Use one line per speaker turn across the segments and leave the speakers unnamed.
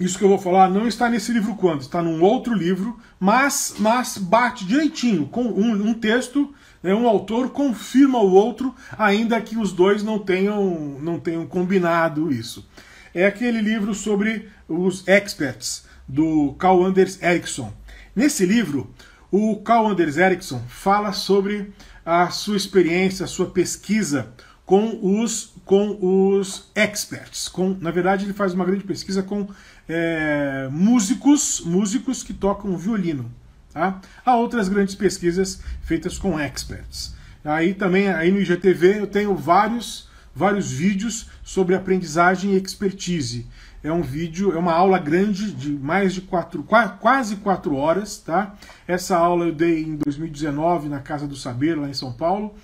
isso que eu vou falar não está nesse livro quando, está num outro livro, mas, mas bate direitinho com um, um texto, né, um autor confirma o outro, ainda que os dois não tenham, não tenham combinado isso. É aquele livro sobre os experts, do Carl Anders Ericsson. Nesse livro, o Carl Anders Ericsson fala sobre a sua experiência, a sua pesquisa com os, com os experts. Com, na verdade, ele faz uma grande pesquisa com é, músicos, músicos que tocam violino. Tá? Há outras grandes pesquisas feitas com experts. Aí também aí no IGTV eu tenho vários vários vídeos sobre aprendizagem e expertise. É um vídeo, é uma aula grande de mais de quatro, quase quatro horas, tá? Essa aula eu dei em 2019 na Casa do Saber lá em São Paulo.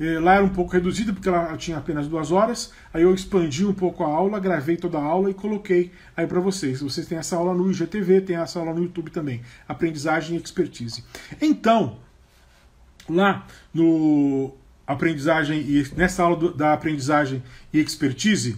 Eh, lá era um pouco reduzida, porque ela tinha apenas duas horas. Aí eu expandi um pouco a aula, gravei toda a aula e coloquei aí para vocês. Vocês têm essa aula no IGTV, tem essa aula no YouTube também. Aprendizagem e expertise. Então, lá no aprendizagem e nessa aula do, da aprendizagem e expertise,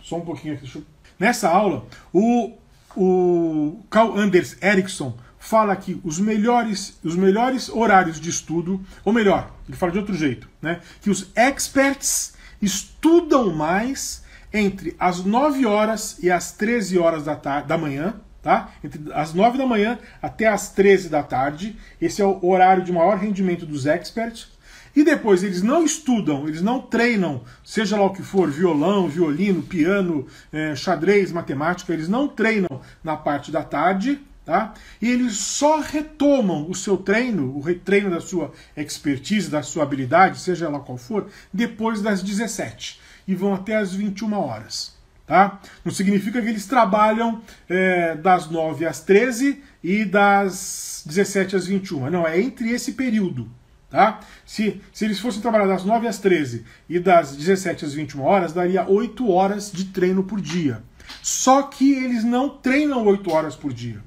só um pouquinho aqui, eu... nessa aula, o, o Carl Anders Ericsson fala que os melhores, os melhores horários de estudo, ou melhor, ele fala de outro jeito, né? Que os experts estudam mais entre as 9 horas e as 13 horas da, da manhã, tá? Entre as 9 da manhã até as 13 da tarde. Esse é o horário de maior rendimento dos experts. E depois eles não estudam, eles não treinam, seja lá o que for, violão, violino, piano, eh, xadrez, matemática, eles não treinam na parte da tarde, Tá? E eles só retomam o seu treino, o retreino da sua expertise, da sua habilidade, seja ela qual for, depois das 17 e vão até as 21 horas. Tá? Não significa que eles trabalham é, das 9 às 13 e das 17 às 21. Não, é entre esse período. Tá? Se, se eles fossem trabalhar das 9 às 13 e das 17 às 21 horas, daria 8 horas de treino por dia. Só que eles não treinam 8 horas por dia.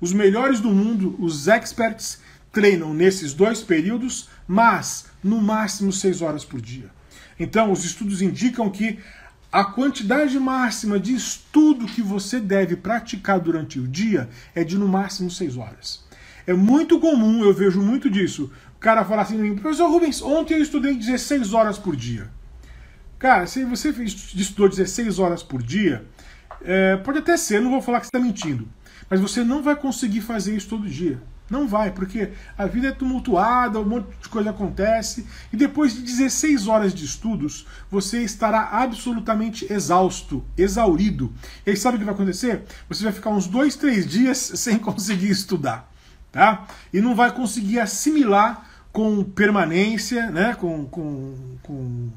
Os melhores do mundo, os experts, treinam nesses dois períodos, mas no máximo seis horas por dia. Então, os estudos indicam que a quantidade máxima de estudo que você deve praticar durante o dia é de no máximo seis horas. É muito comum, eu vejo muito disso. O cara fala assim, professor Rubens, ontem eu estudei 16 horas por dia. Cara, se você estudou 16 horas por dia, é, pode até ser, não vou falar que você está mentindo. Mas você não vai conseguir fazer isso todo dia. Não vai, porque a vida é tumultuada, um monte de coisa acontece, e depois de 16 horas de estudos, você estará absolutamente exausto, exaurido. E aí sabe o que vai acontecer? Você vai ficar uns dois, três dias sem conseguir estudar, tá? E não vai conseguir assimilar com permanência, né? com, com, com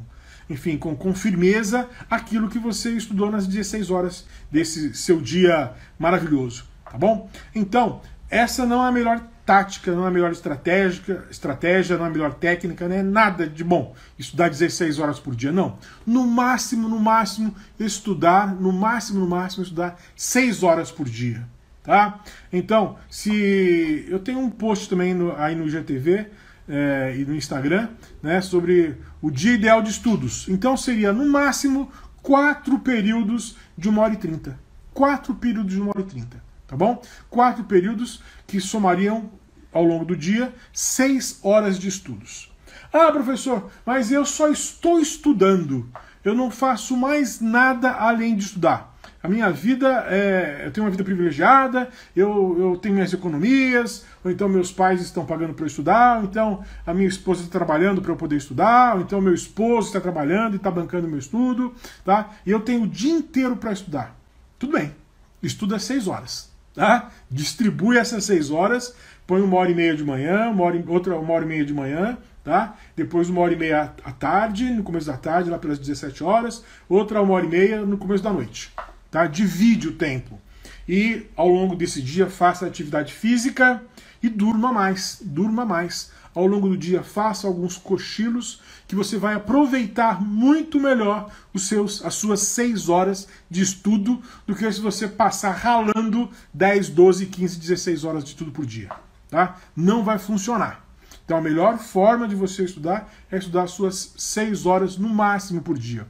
enfim, com, com firmeza aquilo que você estudou nas 16 horas desse seu dia maravilhoso tá bom? Então, essa não é a melhor tática, não é a melhor estratégia estratégia, não é a melhor técnica, não é nada de bom. Estudar 16 horas por dia, não. No máximo, no máximo, estudar, no máximo, no máximo, estudar 6 horas por dia, tá? Então, se eu tenho um post também no, aí no GTV é, eh, e no Instagram, né, sobre o dia ideal de estudos. Então, seria no máximo quatro períodos de 1 hora e 30. Quatro períodos de 1 hora e 30. Tá bom? Quatro períodos que somariam ao longo do dia seis horas de estudos. Ah, professor, mas eu só estou estudando. Eu não faço mais nada além de estudar. A minha vida é. Eu tenho uma vida privilegiada, eu, eu tenho minhas economias, ou então meus pais estão pagando para eu estudar, ou então a minha esposa está trabalhando para eu poder estudar, ou então meu esposo está trabalhando e está bancando meu estudo, tá? E eu tenho o dia inteiro para estudar. Tudo bem, estuda seis horas. Tá? Distribui essas seis horas, põe uma hora e meia de manhã, uma hora, outra uma hora e meia de manhã, tá? Depois uma hora e meia à tarde, no começo da tarde, lá pelas 17 horas, outra uma hora e meia no começo da noite, tá? Divide o tempo. E ao longo desse dia faça atividade física, e durma mais, durma mais. Ao longo do dia, faça alguns cochilos que você vai aproveitar muito melhor os seus, as suas seis horas de estudo do que se você passar ralando 10, 12, 15, 16 horas de estudo por dia. Tá? Não vai funcionar. Então a melhor forma de você estudar é estudar suas seis horas no máximo por dia.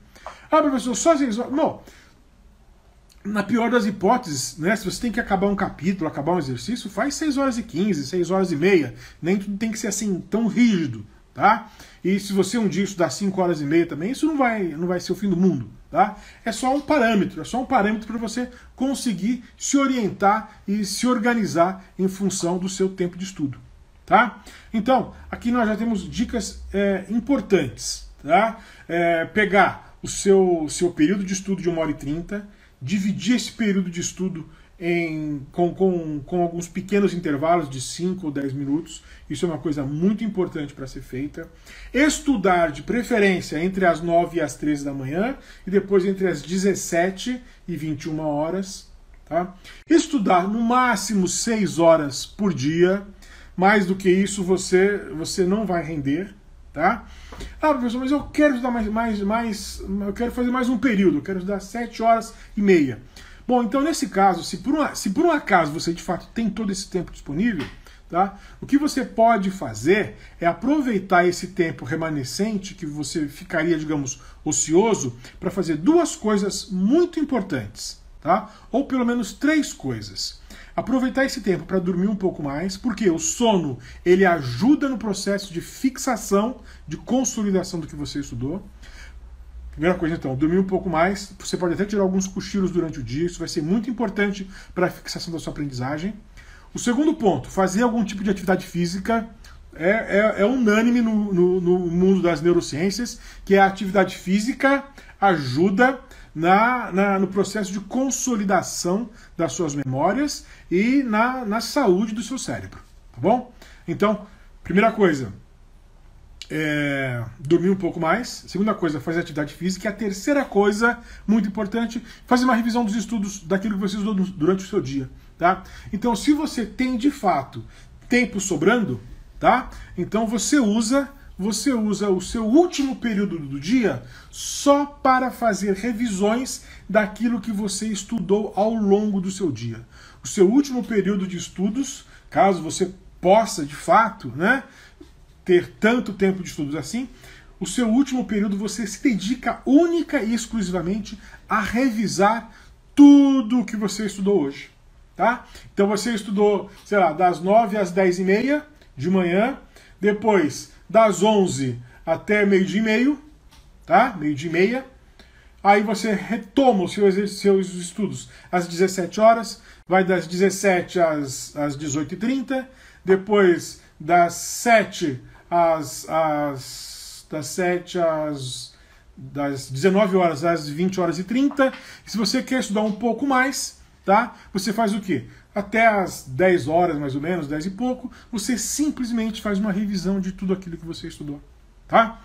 Ah, professor, só seis horas? Não na pior das hipóteses, né, se você tem que acabar um capítulo, acabar um exercício, faz 6 horas e 15, 6 horas e meia. Nem tudo tem que ser assim tão rígido, tá? E se você um dia estudar 5 horas e meia também, isso não vai, não vai ser o fim do mundo, tá? É só um parâmetro, é só um parâmetro para você conseguir se orientar e se organizar em função do seu tempo de estudo, tá? Então, aqui nós já temos dicas é, importantes, tá? É, pegar o seu, seu período de estudo de 1 hora e 30 dividir esse período de estudo em, com, com, com alguns pequenos intervalos de 5 ou 10 minutos. Isso é uma coisa muito importante para ser feita. Estudar de preferência entre as 9 e as 13 da manhã e depois entre as 17 e 21 horas. Tá? Estudar no máximo 6 horas por dia. Mais do que isso, você, você não vai render tá? Ah, professor, mas eu quero estudar mais, mais, mais, eu quero fazer mais um período, eu quero estudar sete horas e meia. Bom, então nesse caso, se por, um, se por um acaso você de fato tem todo esse tempo disponível, tá? O que você pode fazer é aproveitar esse tempo remanescente que você ficaria, digamos, ocioso, para fazer duas coisas muito importantes, tá? Ou pelo menos três coisas aproveitar esse tempo para dormir um pouco mais, porque o sono ele ajuda no processo de fixação, de consolidação do que você estudou. Primeira coisa, então, dormir um pouco mais. Você pode até tirar alguns cochilos durante o dia, isso vai ser muito importante para a fixação da sua aprendizagem. O segundo ponto, fazer algum tipo de atividade física é, é, é unânime no, no, no, mundo das neurociências que a atividade física ajuda na, na, no processo de consolidação das suas memórias e na, na saúde do seu cérebro. Tá bom? Então, primeira coisa, é, dormir um pouco mais. Segunda coisa, fazer atividade física. E a terceira coisa, muito importante, fazer uma revisão dos estudos daquilo que você estudou durante o seu dia. Tá? Então, se você tem de fato tempo sobrando, tá? Então você usa você usa o seu último período do dia só para fazer revisões daquilo que você estudou ao longo do seu dia. O seu último período de estudos, caso você possa de fato, né, ter tanto tempo de estudos assim, o seu último período você se dedica única e exclusivamente a revisar tudo o que você estudou hoje, tá? Então você estudou, sei lá, das 9 às 10 e meia, de manhã. Depois, das 11 até meio-dia e meio, tá? Meio-dia e meia. Aí você retoma os seus, estudos às 17 horas, vai das 17 às, às 18h30, depois das 7 às, às das 7 às das 19 horas às 20 horas e 30. E se você quer estudar um pouco mais, tá? Você faz o quê? até às 10 horas, mais ou menos, 10 e pouco, você simplesmente faz uma revisão de tudo aquilo que você estudou. Tá?